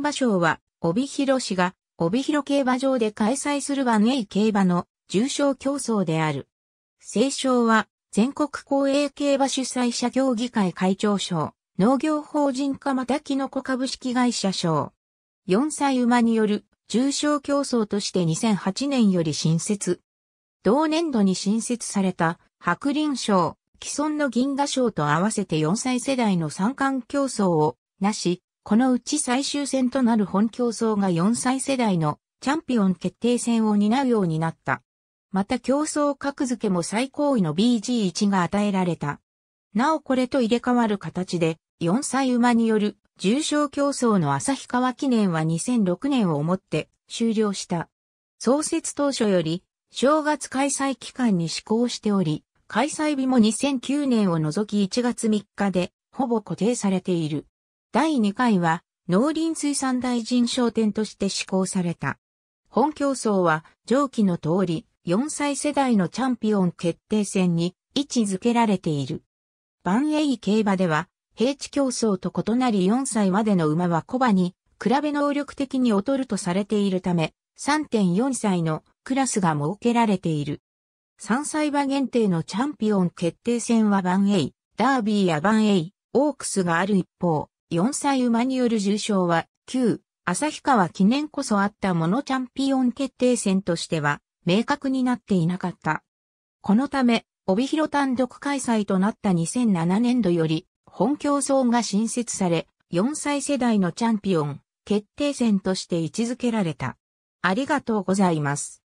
馬賞は、帯広市が、帯広競馬場で開催する 1A 競馬の重賞競争である。聖賞は、全国公営競馬主催者協議会会長賞、農業法人化またきのこ株式会社賞。4歳馬による重賞競争として2008年より新設。同年度に新設された白輪賞、既存の銀河賞と合わせて4歳世代の三冠競争を、なし、このうち最終戦となる本競争が4歳世代のチャンピオン決定戦を担うようになった。また競争格付けも最高位の BG1 が与えられた。なおこれと入れ替わる形で、4歳馬による重賞競争の旭川記念は2006年をもって終了した。創設当初より正月開催期間に施行しており、開催日も2009年を除き1月3日でほぼ固定されている。第2回は農林水産大臣賞典として施行された。本競争は上記の通り4歳世代のチャンピオン決定戦に位置づけられている。万栄競馬では平地競争と異なり4歳までの馬は小馬に比べ能力的に劣るとされているため3.4歳のクラスが設けられている。3歳馬限定のチャンピオン決定戦はバンエイ、ダービーやバンエイ、オークスがある一方、4歳馬による重賞は、旧、旭川記念こそあったものチャンピオン決定戦としては、明確になっていなかった。このため、帯広単独開催となった2007年度より、本競争が新設され、4歳世代のチャンピオン、決定戦として位置づけられた。ありがとうございます。